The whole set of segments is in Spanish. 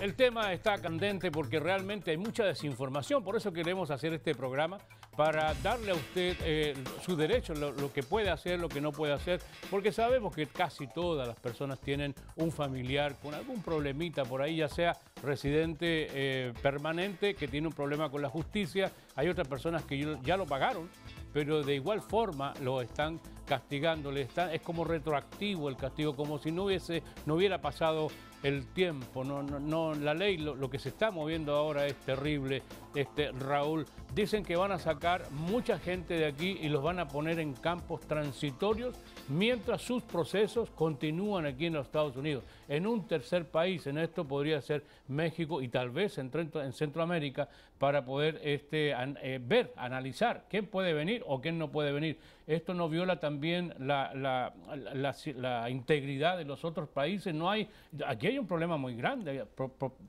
El tema está candente porque realmente hay mucha desinformación, por eso queremos hacer este programa para darle a usted eh, su derecho, lo, que puede hacer, lo que no puede hacer, porque sabemos que casi todas las personas tienen un familiar con algún problemita por ahí, ya sea residente eh, permanente que tiene un problema con la justicia, hay otras personas que ya lo pagaron, pero de igual forma lo están castigándole. Está, es como retroactivo el castigo, como si no, hubiese, no hubiera pasado el tiempo. No, no, la ley, lo, lo, que se está moviendo ahora es terrible, este, Raúl. Dicen que van a sacar mucha gente de aquí y los van a poner en campos transitorios mientras sus procesos continúan aquí en los Estados Unidos. En un tercer país, en esto podría ser México y tal vez en, Centroamérica, para poder este, eh, ver, analizar quién puede venir o quién no puede venir. Esto no viola también la, integridad de los otros países. No hay, aquí hay un problema muy grande,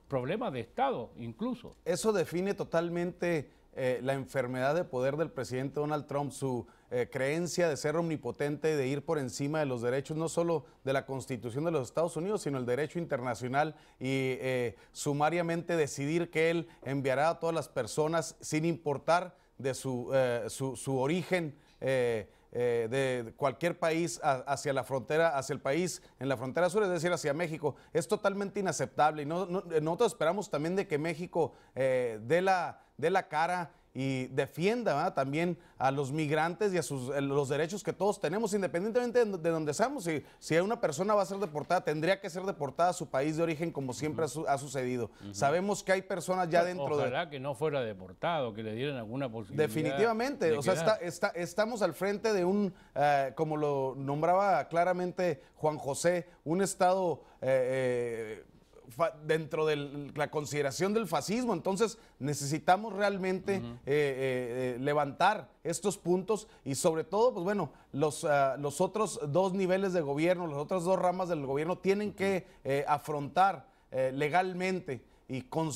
problema de Estado incluso. Eso define totalmente eh, la enfermedad de poder del presidente Donald Trump, su eh, creencia de ser omnipotente, de ir por encima de los derechos no solo de la Constitución de los Estados Unidos, sino el derecho internacional y eh, sumariamente decidir que él enviará a todas las personas sin importar de su, su, su origen. Eh, de cualquier país hacia la frontera, hacia el país, en la frontera sur, es decir, hacia México, es totalmente inaceptable. Y nosotros esperamos también de que México eh, dé, la, dé la cara y defienda también a los migrantes y a sus, eh, los derechos que todos tenemos, independientemente de, donde seamos. Si, si una persona va a ser deportada, tendría que ser deportada a su país de origen, como siempre ha, sucedido. Sabemos que hay personas ya dentro de... Ojalá que no fuera deportado, que le dieran alguna posibilidad. Definitivamente, o sea, está, estamos al frente de un, eh, como lo nombraba claramente Juan José, un Estado... Eh, dentro de la consideración del fascismo. Entonces necesitamos realmente eh, eh, eh, levantar estos puntos y sobre todo, pues bueno, ah, los, otros dos niveles de gobierno, las otras dos ramas del gobierno tienen que afrontar legalmente y eh, con,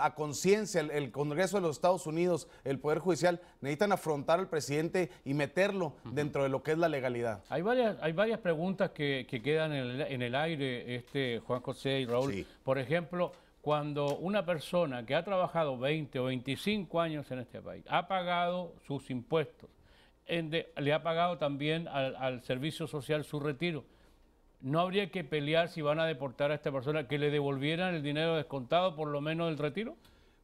a conciencia el, Congreso de los Estados Unidos, el Poder Judicial, necesitan afrontar al presidente y meterlo dentro de lo que es la legalidad. Hay varias, hay varias preguntas que, quedan en el, aire, este, Juan José y Raúl. Por ejemplo, cuando una persona que ha trabajado 20 o 25 años en este país, ha pagado sus impuestos, le ha pagado también al Servicio Social su retiro, no habría que pelear si van a deportar a esta persona, que le devolvieran el dinero descontado, por lo menos el retiro.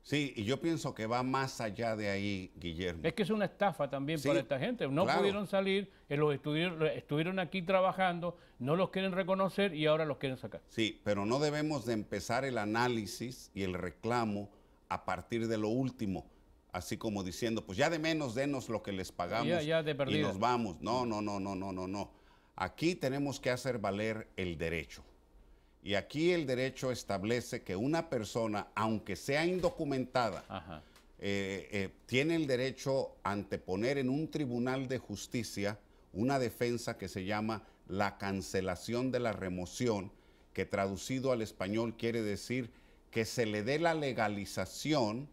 Sí, y yo pienso que va más allá de ahí, Guillermo. Es que es una estafa también para esta gente. No pudieron salir, eh, los estuvieron, eh, estuvieron aquí trabajando, no los quieren reconocer y ahora los quieren sacar. Sí, pero no debemos de empezar el análisis y el reclamo a partir de lo último, así como diciendo, pues ya de menos denos lo que les pagamos y nos vamos. No, no, no, no, no, no, no. Aquí tenemos que hacer valer el derecho. Y aquí el derecho establece que una persona, aunque sea indocumentada, eh, eh, tiene el derecho anteponer en un tribunal de justicia una defensa que se llama la cancelación de la remoción, que traducido al español quiere decir que se le dé la legalización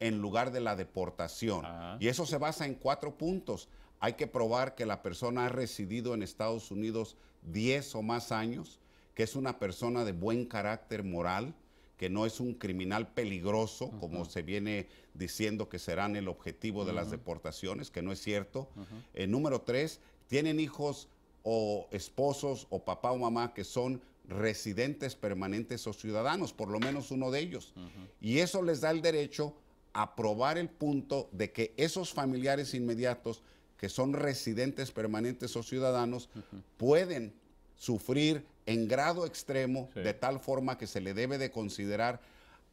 en lugar de la deportación. Y eso se basa en cuatro puntos hay que probar que la persona ha residido en Estados Unidos 10 o más años, que es una persona de buen carácter moral, que no es un criminal peligroso, como se viene diciendo que serán el objetivo de las deportaciones, que no es cierto. Eh, número tres, tienen hijos o esposos o papá o mamá que son residentes permanentes o ciudadanos, por lo menos uno de ellos. Y eso les da el derecho a probar el punto de que esos familiares inmediatos que son residentes permanentes o ciudadanos, pueden sufrir en grado extremo de tal forma que se le debe de considerar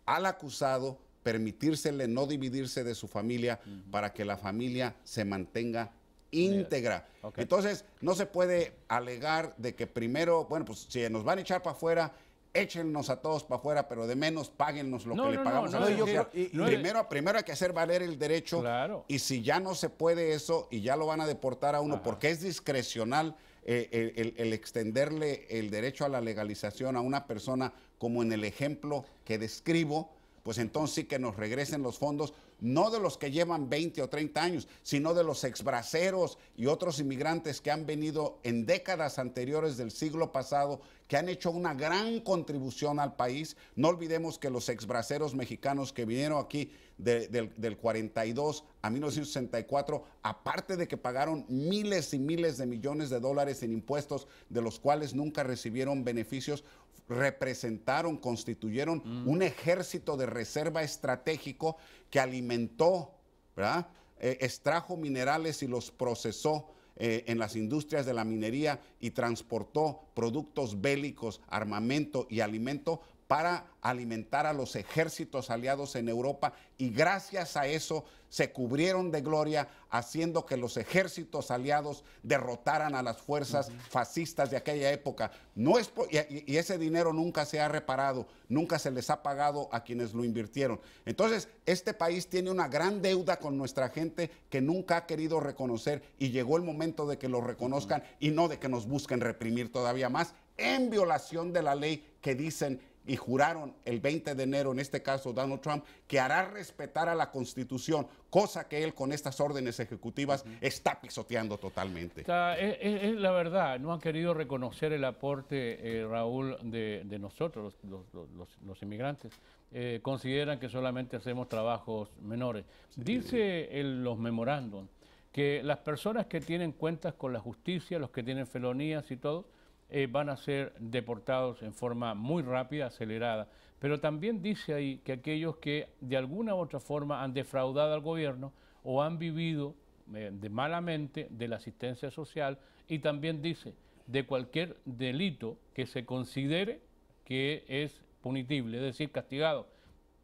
al acusado permitírsele no dividirse de su familia para que la familia se mantenga íntegra. Entonces, no se puede alegar de que primero, bueno, pues si nos van a echar para afuera échennos a todos para afuera, pero de menos páguennos lo que le pagamos a la primero, primero hay que hacer valer el derecho y si ya no se puede eso y ya lo van a deportar a uno porque es discrecional eh, el, extenderle el derecho a la legalización a una persona como en el ejemplo que describo, pues entonces sí que nos regresen los fondos no de los que llevan 20 o 30 años, sino de los exbraceros y otros inmigrantes que han venido en décadas anteriores del siglo pasado, que han hecho una gran contribución al país. No olvidemos que los exbraceros mexicanos que vinieron aquí del 42 a 1964, aparte de que pagaron miles y miles de millones de dólares en impuestos, de los cuales nunca recibieron beneficios, representaron, constituyeron mm. un ejército de reserva estratégico que alimentó alimentó, ¿verdad? Eh, extrajo minerales y los procesó eh, en las industrias de la minería y transportó productos bélicos, armamento y alimento para alimentar a los ejércitos aliados en Europa y gracias a eso se cubrieron de gloria haciendo que los ejércitos aliados derrotaran a las fuerzas fascistas de aquella época. No y, ese dinero nunca se ha reparado, nunca se les ha pagado a quienes lo invirtieron. Entonces, este país tiene una gran deuda con nuestra gente que nunca ha querido reconocer y llegó el momento de que lo reconozcan y no de que nos busquen reprimir todavía más en violación de la ley que dicen y juraron el 20 de enero, en este caso Donald Trump, que hará respetar a la Constitución, cosa que él con estas órdenes ejecutivas está pisoteando totalmente. E, e, es, la verdad, no han querido reconocer el aporte, eh, Raúl, de, nosotros, los, inmigrantes. Eh, consideran que solamente hacemos trabajos menores. Dice en los memorándum que las personas que tienen cuentas con la justicia, los que tienen felonías y todo, eh, van a ser deportados en forma muy rápida, acelerada. Pero también dice ahí que aquellos que de alguna u otra forma han defraudado al gobierno o han vivido eh, de malamente de la asistencia social y también dice de cualquier delito que se considere que es punitible, es decir, castigado,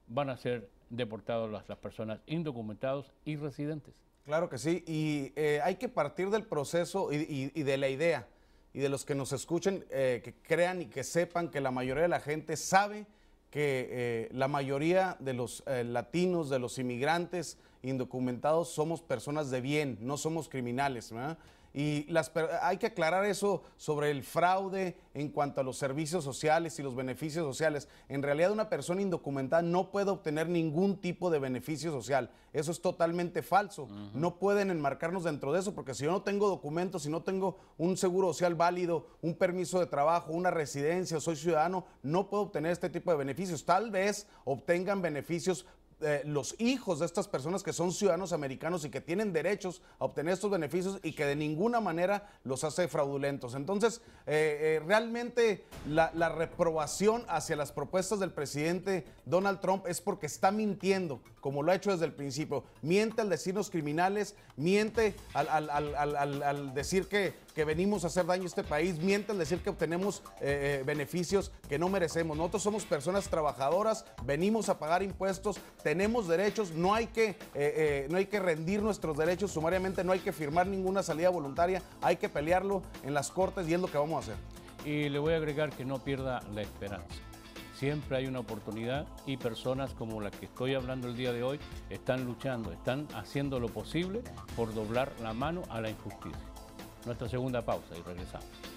van a ser deportados las, personas indocumentados y residentes. Claro que sí, y eh, hay que partir del proceso y de la idea y de los que nos escuchen, eh, que crean y que sepan que la mayoría de la gente sabe que eh, la mayoría de los eh, latinos, de los inmigrantes indocumentados, somos personas de bien, no somos criminales. Y las, hay que aclarar eso sobre el fraude en cuanto a los servicios sociales y los beneficios sociales. En realidad una persona indocumentada no puede obtener ningún tipo de beneficio social. Eso es totalmente falso. No pueden enmarcarnos dentro de eso porque si yo no tengo documentos, si no tengo un seguro social válido, un permiso de trabajo, una residencia, soy ciudadano, no puedo obtener este tipo de beneficios. Tal vez obtengan beneficios eh, los hijos de estas personas que son ciudadanos americanos y que tienen derechos a obtener estos beneficios y que de ninguna manera los hace fraudulentos. Entonces, eh, eh, realmente la, reprobación hacia las propuestas del presidente Donald Trump es porque está mintiendo, como lo ha hecho desde el principio. Miente al decirnos criminales, miente al decir que que venimos a hacer daño a este país, mienten decir que obtenemos eh, eh, beneficios que no merecemos. Nosotros somos personas trabajadoras, venimos a pagar impuestos, tenemos derechos, no hay que, eh, no hay que rendir nuestros derechos sumariamente, no hay que firmar ninguna salida voluntaria, hay que pelearlo en las cortes y es lo que vamos a hacer. Y le voy a agregar que no pierda la esperanza siempre hay una oportunidad y personas como las que estoy hablando el día de hoy están luchando, están haciendo lo posible por doblar la mano a la injusticia nuestra segunda pausa y regresamos.